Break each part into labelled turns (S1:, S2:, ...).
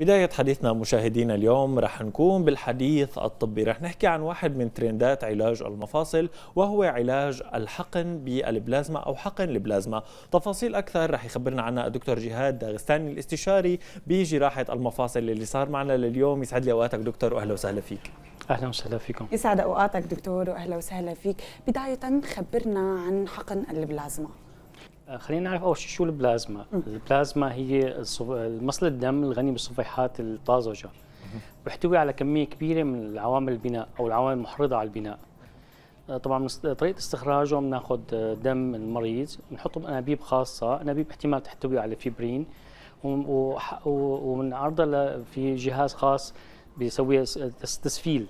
S1: بداية حديثنا مشاهدينا اليوم رح نكون بالحديث الطبي رح نحكي عن واحد من ترندات علاج المفاصل وهو علاج الحقن بالبلازما أو حقن البلازما تفاصيل أكثر رح يخبرنا عنها الدكتور جهاد داغستاني الاستشاري بجراحة المفاصل اللي صار معنا لليوم يسعد لي أوقاتك دكتور وأهلا وسهلا فيك اهلا وسهلا فيكم
S2: يسعد اوقاتك دكتور واهلا وسهلا فيك بدايه خبرنا عن حقن البلازما
S3: آه، خلينا نعرف اول شيء شو البلازما البلازما هي مصل الدم الغني بالصفيحات الطازجه بيحتوي على كميه كبيره من العوامل البناء او العوامل المحرضه على البناء آه، طبعا طريقه استخراجه بناخذ آه، دم المريض بنحطه بانابيب خاصه انابيب احتمال تحتوي على فيبرين ومنعرضها في جهاز خاص بيسوي تسفيل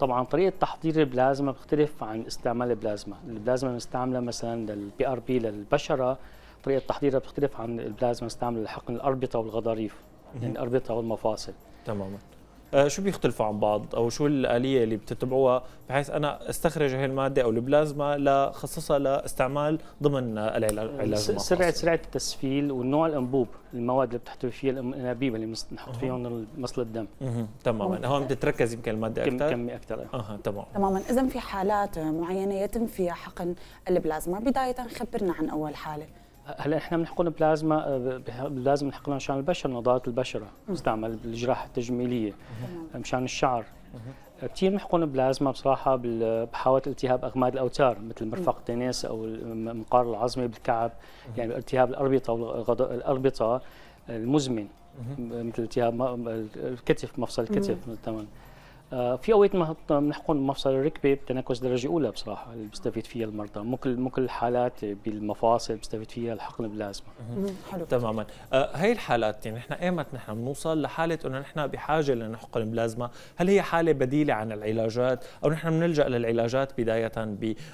S3: طبعا طريقه تحضير البلازما بتختلف عن استعمال البلازما البلازما المستعمله مثلا للبي ار بي للبشره طريقه تحضيرها بتختلف عن البلازما المستعمله لحقن الاربطه والغضاريف يعني
S1: الاربطه والمفاصل تماما آه، شو بيختلفوا عن بعض او شو الاليه اللي بتتبعوها بحيث انا استخرج هي الماده او البلازما لخصصها لاستعمال ضمن العلاج آه، سرعه
S3: سرعه التسفيل والنوع الانبوب المواد اللي بتحتوي فيها الانابيب اللي
S1: بنحط فيهم مصل الدم تماما هون بتتركز يمكن الماده اكثر كمي اكثر اها تمام
S2: تماما اذا في حالات معينه يتم فيها حقن البلازما بدايه خبرنا عن اول حاله
S3: هلا احنا بنحقن بلازما لازم نحقنها مشان البشره نضاره البشره تستعمل بالجراحه التجميليه مشان الشعر كثير بنحقن بلازما بصراحه بحاله التهاب اغماد الاوتار مثل مرفق التنس او المقار العظمي بالكعب يعني التهاب الاربطه الاربطه المزمن مثل التهاب الكتف مفصل الكتف تمام آه، في اوقات بنحكم مفصل الركبه بتنكس درجه اولى بصراحه اللي بيستفيد فيها المرضى مو كل مو كل الحالات بالمفاصل بيستفيد فيها الحقن باللازمه
S1: تماما هي آه، الحالات يعني نحن ايمت نحن بنوصل لحاله انه نحن بحاجه لنحقن بلازما هل هي حاله بديله عن العلاجات او نحن بنلجا للعلاجات بدايه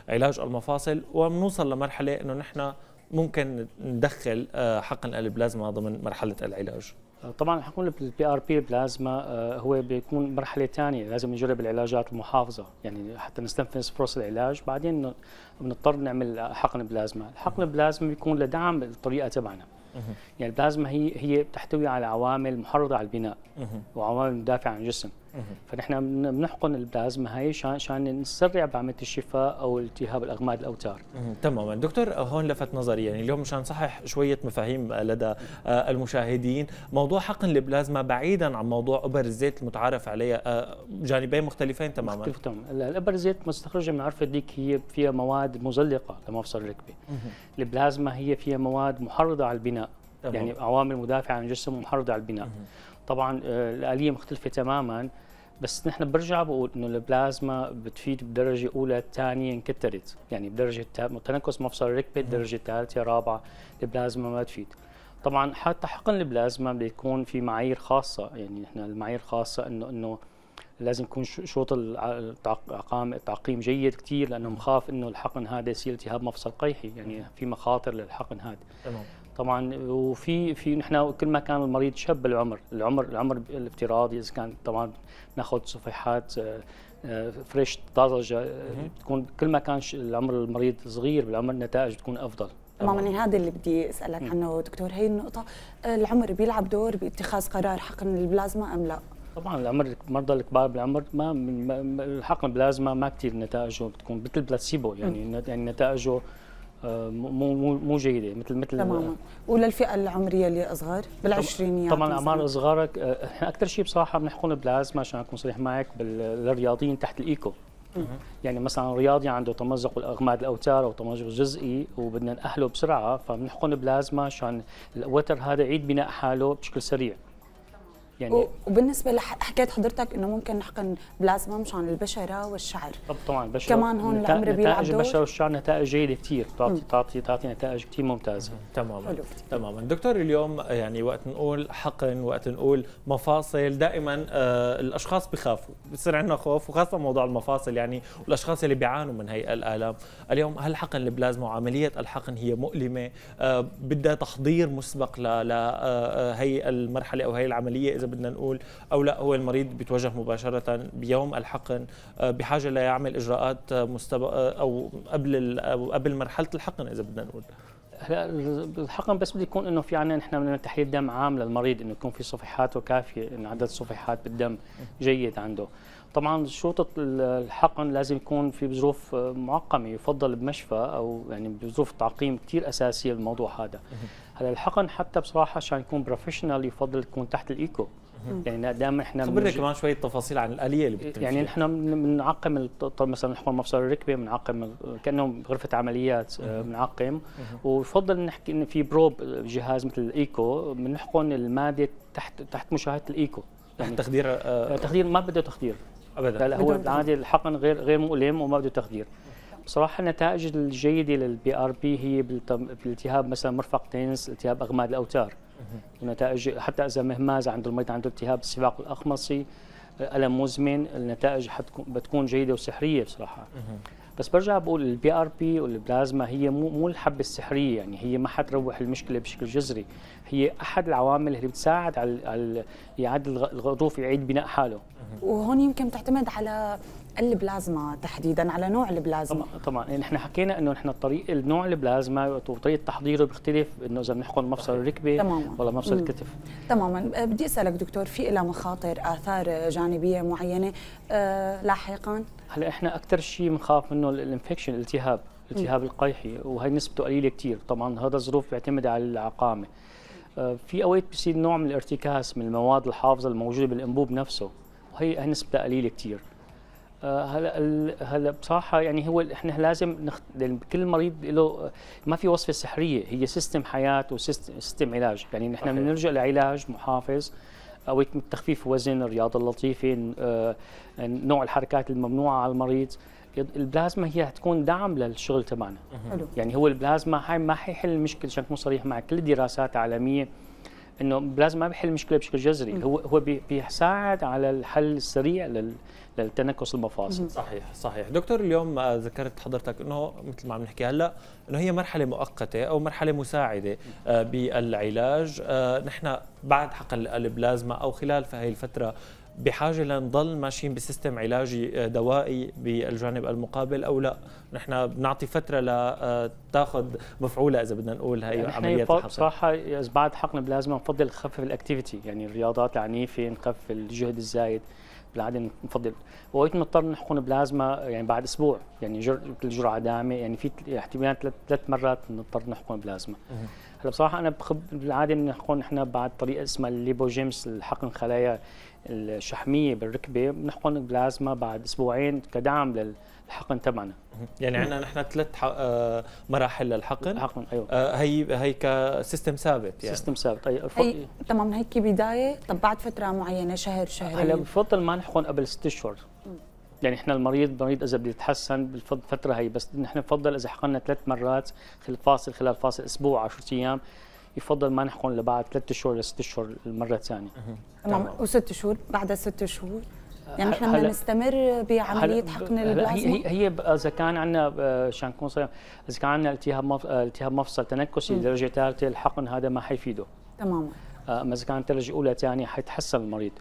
S1: بعلاج المفاصل وبنوصل لمرحله انه نحن ممكن ندخل آه، حقن البلازما ضمن مرحله العلاج طبعا
S3: حكون البي ار بي بلازما آه، هو بيكون مرحله ثانيه لازم نجرب العلاجات المحافظه يعني حتى نستنفذ فرص العلاج بعدين بنضطر نعمل حقن بلازما الحقن بلازما بيكون لدعم الطريقه تبعنا يعني البلازما هي هي بتحتوي على عوامل محرضه على البناء وعوامل مدافعه عن الجسم فنحن بنحقن البلازما هاي عشان نسرع بعمليه الشفاء او التهاب الاغماد الاوتار
S1: تماما دكتور هون لفت نظري يعني اليوم مشان نصحح شويه مفاهيم لدى آه، المشاهدين موضوع حقن البلازما بعيدا عن موضوع ابر الزيت المتعارف عليها آه، جانبين مختلفين تماما مختلف تماما
S3: الابر الزيت مستخرجه من عرفه الديك هي فيها مواد مزلقه لمفصل الركبه البلازما هي فيها مواد محرضه على البناء يعني عوامل مدافعه عن الجسم ومحرضه على البناء طبعا آه، الاليه مختلفه تماما بس نحن برجع بقول انه البلازما بتفيد بدرجه اولى ثانيه انكترت يعني بدرجه تنكس مفصل الركبه درجه ثالثه رابعه البلازما ما تفيد طبعا حتى حقن البلازما بيكون في معايير خاصه يعني نحن المعايير خاصه انه انه لازم يكون شوط التعقام التعقيم جيد كثير لانه مخاف انه الحقن هذا يصير التهاب مفصل قيحي يعني في مخاطر للحقن هذا تمام طبعا وفي في نحن كل ما كان المريض شاب بالعمر العمر العمر الافتراضي اذا كان طبعا ناخذ صفيحات فريش آه، آه، طازجه آه، تكون كل ما كان العمر المريض صغير بالعمر النتائج تكون افضل
S2: تماما يعني هذا اللي بدي اسالك عنه دكتور هي النقطه العمر بيلعب دور باتخاذ قرار حقن البلازما ام لا؟
S3: طبعا العمر المرضى الكبار بالعمر ما الحقن البلازما ما كثير نتائجه بتكون مثل البلاسيبو يعني يعني نتائجه مو مو مو جيده مثل مثل تماما
S2: وللفئه العمريه اللي اصغر بالعشرينيات طبعا الاعمار
S3: الصغار آه، احنا اكثر شيء بصراحه بنحكم بلازما عشان اكون صريح معك بالرياضيين تحت الايكو يعني مثلا رياضي عنده تمزق الاغماد الاوتار او تمزق جزئي وبدنا ناهله بسرعه فبنحقن بلازما عشان الوتر هذا يعيد بناء حاله بشكل سريع يعني
S2: وبالنسبه لحكيت حضرتك انه ممكن نحقن بلازما مش عن البشره والشعر طب طبعا البشره كمان هون الامر بيلعب نتائج البشره
S1: والشعر نتائج جيده كثير بتعطي تعطي تعطي نتائج كثير ممتازه تماما تماما دكتور اليوم يعني وقت نقول حقن وقت نقول مفاصل دائما آه الاشخاص بخافوا بصير عندنا خوف وخاصه موضوع المفاصل يعني والاشخاص اللي بيعانوا من هي الالام اليوم هل حقن البلازما وعمليه الحقن هي مؤلمه آه بدها تحضير مسبق لهي آه, آه، المرحله او هي العمليه اذا بدنا نقول او لا هو المريض بيتوجه مباشره بيوم الحقن آه، بحاجه ليعمل اجراءات آه، مسبقه آه، او قبل قبل مرحله الحقن اذا بدنا نقول الحقن بس بده يكون انه في عندنا
S3: نحن بدنا تحليل دم عام للمريض انه يكون في صفيحاته كافيه انه عدد الصفيحات بالدم جيد عنده طبعا شروط الحقن لازم يكون في بظروف معقمه يفضل بمشفى او يعني بظروف تعقيم كثير اساسيه الموضوع هذا هلا الحقن حتى بصراحه عشان يكون بروفيشنال يفضل يكون تحت الايكو يعني دائما احنا خبرنا كمان
S1: شويه تفاصيل عن الاليه اللي بتتم يعني نحن
S3: بنعقم مثلا الحقن مفصل الركبه بنعقم كانه غرفه عمليات بنعقم آه، ويفضل نحكي انه في بروب جهاز مثل الايكو بنحقن الماده تحت تحت مشاهده الايكو يعني تخدير آه،, آه تخدير ما بده تخدير ابدا لا هو العادي الحقن غير غير مؤلم وما بده تخدير بصراحه النتائج الجيده للبي ار بي هي بالتهاب مثلا مرفق تنس التهاب اغماد الاوتار ونتائج حتى اذا مهماز عنده المريض عنده التهاب السباق الاخمصي آه، الم مزمن النتائج حتكون بتكون جيده وسحريه بصراحه بس برجع بقول البي ار بي والبلازما هي مو مو الحبه السحريه يعني هي ما حتروح المشكله بشكل جذري هي احد العوامل اللي بتساعد على على اعاده الغضروف يعيد بناء حاله
S2: وهون يمكن تعتمد على البلازما
S3: تحديدا على نوع البلازما طبعا نحن يعني حكينا انه نحن الطريق نوع البلازما وطريقه تحضيره بيختلف انه اذا بنحقن مفصل الركبه تماما. ولا مفصل الكتف
S2: تماما بدي اسالك دكتور في لها مخاطر اثار جانبيه معينه آه لاحقا
S3: هلا احنا اكثر شيء بنخاف منه الانفكشن الالتهاب التهاب القيحي وهي نسبته قليله كثير طبعا هذا الظروف بيعتمد على العقامه آه، في اوقات بيصير نوع من الارتكاس من المواد الحافظه الموجوده بالانبوب نفسه وهي نسبتها قليله كثير هلا هلا بصراحه يعني هو احنا لازم نخت... يعني كل مريض له ما في وصفه سحريه هي سيستم حياه وسيستم علاج يعني نحن بنرجع لعلاج محافظ او تخفيف وزن الرياضه اللطيفه آه، نوع الحركات الممنوعه على المريض البلازما هي تكون دعم للشغل تبعنا يعني هو البلازما هاي ما حيحل المشكله عشان اكون صريح مع كل الدراسات العالميه انه بلازما ما بيحل المشكله بشكل جذري هو هو بيساعد على الحل السريع لل للتنكس المفاصل صحيح
S1: صحيح دكتور اليوم آه، ذكرت حضرتك انه مثل ما عم نحكي هلا انه هي مرحله مؤقته او مرحله مساعده آه، بالعلاج آه، نحن بعد حقن البلازما او خلال هي الفتره بحاجه لنضل ماشيين بسيستم علاجي آه، دوائي بالجانب المقابل او لا نحن بنعطي فتره لتاخذ مفعوله اذا بدنا نقول هي يعني عمليه الحقن بصراحه
S3: اذا بعد حقن بلازما نفضل نخفف الاكتيفيتي يعني الرياضات العنيفه نخفف الجهد الزايد بالعاده نفضل وقت بنضطر نحقن بلازما يعني بعد اسبوع يعني جر... الجرعه دامه يعني في احتمال ثلاث مرات بنضطر نحقن بلازما هلا بصراحه انا بخب بالعاده بنحقن نحن بعد طريقه اسمها الليبوجيمس الحقن خلايا الشحميه بالركبه بنحقن بلازما بعد اسبوعين كدعم
S1: للحقن تبعنا يعني عندنا نحن ثلاث آه، مراحل للحقن الحقن ايوه آه، هي هي كسيستم ثابت يعني سيستم ثابت اي هي
S2: تمام هيك بدايه طب بعد فتره معينه شهر شهرين هلا
S3: بفضل ما نحقن قبل ست اشهر يعني احنا المريض المريض اذا بده يتحسن بالفتره هي بس نحن بفضل اذا حقنا ثلاث مرات خلال فاصل خلال فاصل اسبوع 10 ايام يفضل ما نحقن لبعد ثلاث شهور لست شهور المره الثانيه
S2: تمام وست شهور بعد ست شهور آه، يعني نحن بدنا نستمر بعمليه حقن البلازما هي هي
S3: اذا كان عندنا آه، شان نكون اذا كان عندنا التهاب آه، التهاب مفصل تنكسي لدرجه ثالثه الحقن هذا ما حيفيده تماما اما اذا كانت درجه اولى ثانيه حيتحسن المريض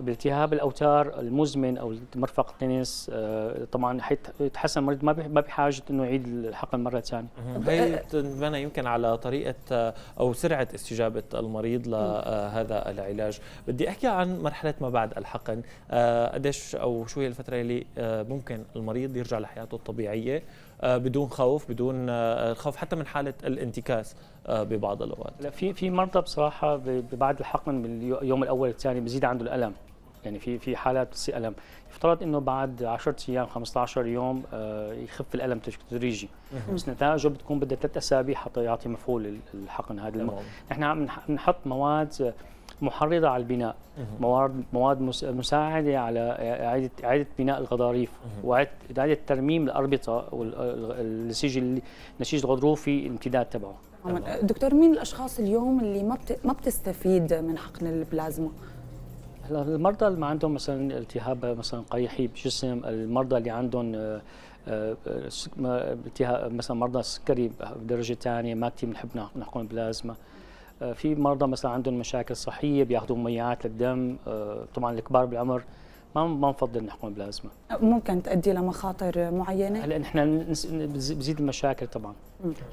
S3: بالتهاب الاوتار المزمن او مرفق التنس آه، طبعا حيتحسن المريض ما بحاجه انه يعيد الحقن مره ثانيه
S1: هي بتنبنى يمكن على طريقه آه، او سرعه استجابه المريض لهذا آه، العلاج بدي احكي عن مرحله ما بعد الحقن قديش او شو هي الفتره اللي ممكن المريض يرجع لحياته الطبيعيه بدون خوف بدون الخوف حتى من حاله الانتكاس ببعض الاوقات
S3: لا في في مرضى بصراحه بعد الحقن باليوم الاول الثاني بزيد عنده الالم يعني في في حالات بتصير الم يفترض انه بعد 10 ايام 15 يوم آه، يخف الالم تدريجي بس نتائجه بتكون بدها ثلاث اسابيع حتى يعطي مفعول الحقن هذا المو... نحن عم نحط مواد محرضه على البناء مواد مواد مساعده على اعاده اعاده بناء الغضاريف واعاده ترميم الاربطه والنسيج النسيج الغضروفي الامتداد تبعه
S2: دكتور مين الاشخاص اليوم اللي ما ما بتستفيد من حقن البلازما
S3: المرضى اللي ما عندهم مثلا التهاب مثلا قيحي بجسم المرضى اللي عندهم التهاب آه، آه، مثلا مرضى السكري بدرجه ثانيه ما كثير بنحب نحقن بلازما آه، في مرضى مثلا عندهم مشاكل صحيه بياخذوا مميعات للدم طبعا الكبار بالعمر ما ما نفضل نحقن بلازما
S2: ممكن تؤدي لمخاطر معينه هلا
S3: نحن بزيد المشاكل طبعا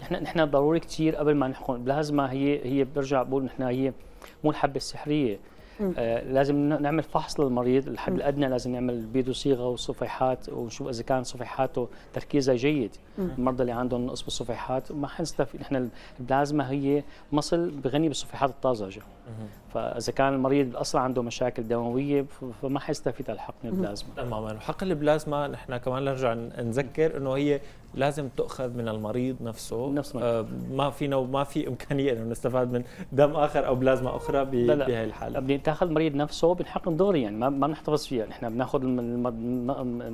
S3: نحن نحن ضروري كثير قبل ما نحقن بلازما هي هي برجع بقول نحن هي مو الحبه السحريه آه لازم نعمل فحص للمريض الحد الادنى لازم نعمل بيدو صيغه وصفيحات ونشوف اذا كان صفيحاته تركيزها جيد مم. المرضى اللي عندهم نقص بالصفيحات ما حنستفيد نحن البلازما هي مصل بغني بالصفيحات الطازجه فاذا كان المريض اصلا عنده مشاكل دمويه فما حيستفيد على حقن البلازما
S1: تماما وحق البلازما نحن كمان نرجع نذكر انه هي لازم تؤخذ من المريض نفسه نفس آه ما فينا وما في امكانيه انه نستفاد من دم اخر او بلازما اخرى بهي الحاله تاخذ المريض
S3: نفسه بنحقن دغري يعني ما بنحتفظ فيها نحن بناخذ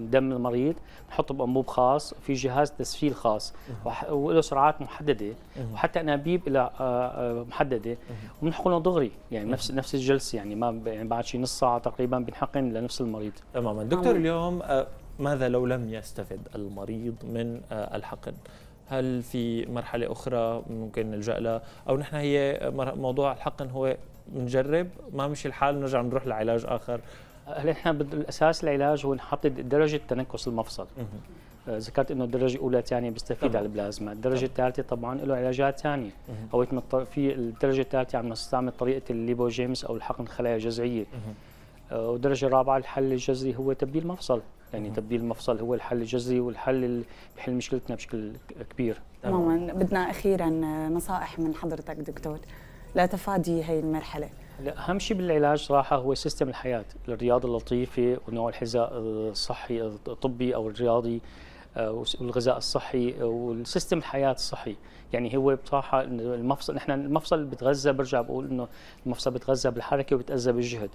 S3: دم المريض بنحطه بانبوب خاص في جهاز تسفيل خاص وله سرعات محدده وحتى انابيب الى آه، آه، محدده وبنحقنه دغري فوري يعني نفس نفس الجلسه يعني ما يعني بعد شيء نص ساعه تقريبا بنحقن لنفس المريض تماما دكتور
S1: اليوم آه، ماذا لو لم يستفد المريض من آه، الحقن هل في مرحله اخرى ممكن نلجا لها او نحن هي موضوع الحقن هو بنجرب ما مشي الحال نرجع نروح لعلاج اخر آه، هلا احنا بالاساس العلاج هو نحدد درجه تنكس المفصل
S3: ذكرت انه الدرجه الاولى ثانيه بيستفيد على البلازما، الدرجه الثالثه طبعا له علاجات ثانيه، او في الدرجه الثالثه عم نستعمل طريقه الليبوجيمس او الحقن خلايا جذعيه. آه، والدرجه الرابعه الحل الجذري هو تبديل مفصل، يعني تبديل المفصل هو الحل الجذري والحل اللي بحل مشكلتنا بشكل كبير. تماما،
S2: بدنا اخيرا نصائح من حضرتك دكتور لتفادي هي المرحله.
S3: لا اهم شيء بالعلاج صراحه هو سيستم الحياه، الرياضه اللطيفه ونوع الحذاء الصحي الطبي او الرياضي آه، والغذاء الصحي آه، والسيستم الحياه الصحي يعني هو بصراحه المفصل نحن المفصل بتغذى برجع بقول انه المفصل بتغذى بالحركه وبتغذى بالجهد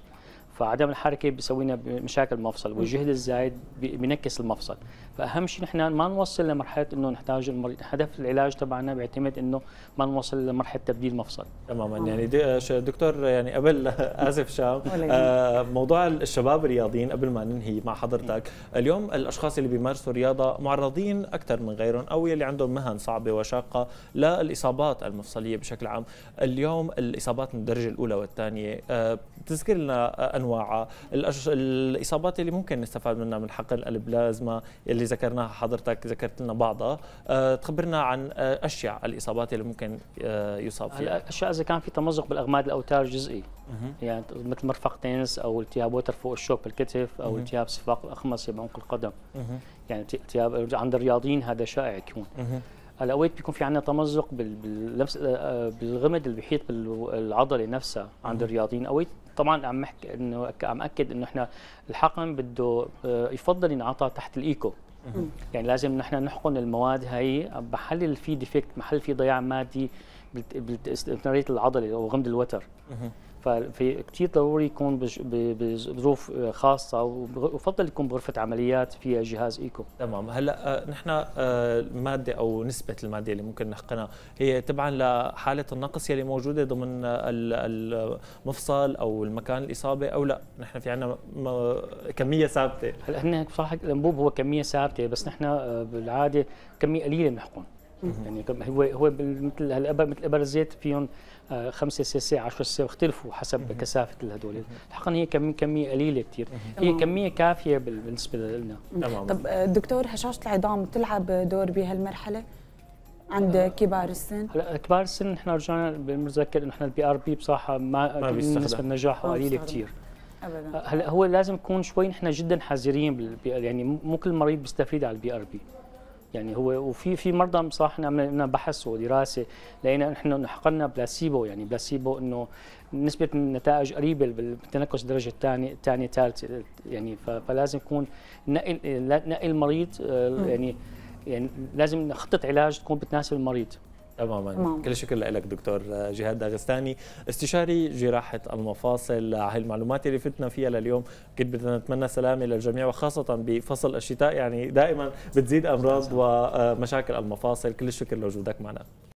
S3: فعدم الحركه بيسوي لنا مشاكل بالمفصل والجهد الزايد بنكس المفصل فاهم شيء نحن ما نوصل لمرحله انه نحتاج المريض هدف العلاج تبعنا بيعتمد انه ما نوصل لمرحله تبديل مفصل
S1: تماما يعني آه، دكتور يعني قبل اسف شام آه، موضوع الشباب الرياضيين قبل ما ننهي مع حضرتك اليوم الاشخاص اللي بيمارسوا رياضه معرضين اكثر من غيرهم او يلي عندهم مهن صعبه وشاقه للاصابات المفصليه بشكل عام اليوم الاصابات من الدرجه الاولى والثانيه آه، تذكر لنا انواعها الاصابات اللي ممكن نستفاد منها من حقن البلازما اللي ذكرناها حضرتك ذكرت لنا بعضها آه، تخبرنا عن آه، اشياء الاصابات اللي ممكن آه، يصاب فيها الاشياء اذا كان في تمزق بالاغماد الاوتار جزئي
S3: يعني مثل مرفق تنس او التهاب وتر فوق الشوك بالكتف او التهاب صفاق الاخمصي بعنق القدم يعني التهاب عند الرياضيين هذا شائع يكون هلا اوقات بيكون في عندنا تمزق باللمس آه، آه، بالغمد اللي بيحيط بالعضله نفسها عند الرياضيين اوقات طبعا عم احكي انه عم اكد انه احنا الحقن بده آه، يفضل ينعطى تحت الايكو يعني لازم نحن نحقن المواد هي بحلل في ديفكت محل في ضياع مادي بتنرية العضله او غمد الوتر ففي كثير ضروري يكون بظروف خاصه وبفضل يكون بغرفه عمليات فيها جهاز ايكو
S1: تمام هلا آه، نحن آه، الماده او نسبه الماده اللي ممكن نحقنها هي تبعا لحاله النقص يلي موجوده ضمن المفصل او المكان الاصابه او لا نحن في عندنا كميه ثابته هلا هن صح الانبوب هو كميه ثابته
S3: بس نحن آه، بالعاده كميه قليله بنحقن يعني هو هو مثل هالابر مثل ابر الزيت فيهم 5 سي سي 10 سي واختلفوا حسب كثافه الهدول الحقيقه هي كميه كميه قليله كثير هي كميه كافيه بالنسبه لنا طب
S2: آه، دكتور هشاشه العظام بتلعب دور بهالمرحله عند آه. كبار السن هلا
S3: كبار السن نحن رجعنا بنذكر انه نحن البي ار بي بصراحه ما, ما بالنسبه النجاح آه، قليله كثير
S2: ابدا هلا
S3: هو لازم نكون شوي نحن جدا حذرين يعني مو كل مريض بيستفيد على البي ار بي يعني هو وفي في مرضى صح عملنا بحث ودراسه لقينا نحن حقنا بلاسيبو يعني بلاسيبو انه نسبه النتائج قريبه بالتنكس الدرجه الثانيه الثانيه الثالثه يعني فلازم يكون نقي نقي المريض
S1: آه، يعني يعني لازم خطه علاج تكون بتناسب المريض تماما كل شكر لك دكتور جهاد داغستاني استشاري جراحه المفاصل على المعلومات اللي فتنا فيها لليوم كنت بدنا نتمنى سلامه للجميع وخاصه بفصل الشتاء يعني دائما بتزيد امراض ومشاكل المفاصل كل الشكر لوجودك معنا